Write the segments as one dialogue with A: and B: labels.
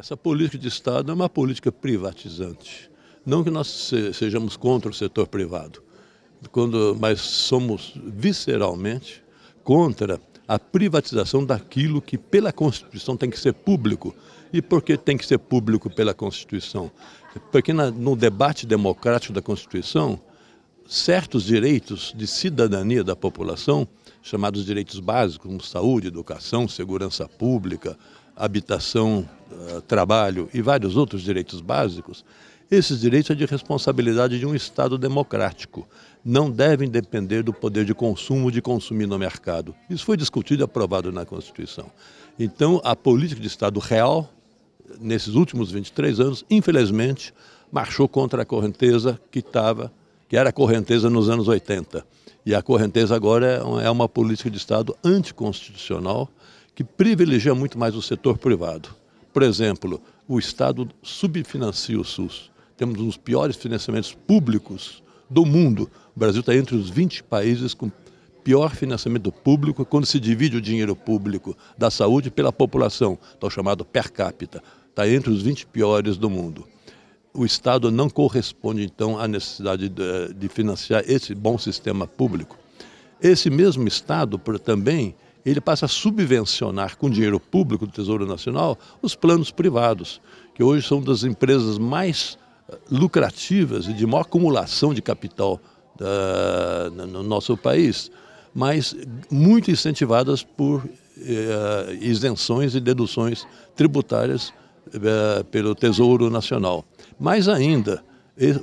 A: Essa política de Estado é uma política privatizante. Não que nós sejamos contra o setor privado, quando, mas somos visceralmente contra a privatização daquilo que pela Constituição tem que ser público. E por que tem que ser público pela Constituição? Porque na, no debate democrático da Constituição, certos direitos de cidadania da população, chamados direitos básicos, como saúde, educação, segurança pública, habitação, eh, trabalho e vários outros direitos básicos, esses direitos é de responsabilidade de um Estado democrático. Não devem depender do poder de consumo de consumir no mercado. Isso foi discutido e aprovado na Constituição. Então, a política de Estado real, nesses últimos 23 anos, infelizmente, marchou contra a correnteza que estava, que era a correnteza nos anos 80. E a correnteza agora é, é uma política de Estado anticonstitucional que privilegia muito mais o setor privado. Por exemplo, o Estado subfinancia o SUS. Temos um dos piores financiamentos públicos do mundo. O Brasil está entre os 20 países com pior financiamento público quando se divide o dinheiro público da saúde pela população, tal chamado per capita. Está entre os 20 piores do mundo. O Estado não corresponde, então, à necessidade de, eh, de financiar esse bom sistema público. Esse mesmo Estado, por, também, ele passa a subvencionar com dinheiro público do Tesouro Nacional os planos privados, que hoje são das empresas mais eh, lucrativas e de maior acumulação de capital uh, no nosso país, mas muito incentivadas por uh, isenções e deduções tributárias uh, pelo Tesouro Nacional. Mais ainda,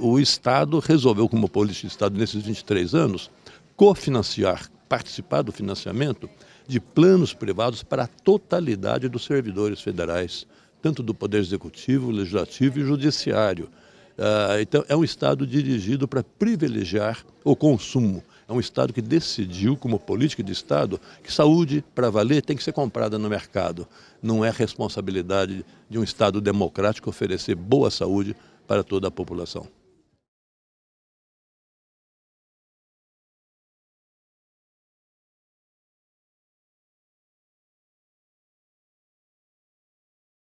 A: o Estado resolveu, como política de Estado nesses 23 anos, cofinanciar participar do financiamento de planos privados para a totalidade dos servidores federais, tanto do Poder Executivo, Legislativo e Judiciário. Uh, então, é um Estado dirigido para privilegiar o consumo. É um Estado que decidiu, como política de Estado, que saúde, para valer, tem que ser comprada no mercado. Não é responsabilidade de um Estado democrático oferecer boa saúde para toda a população.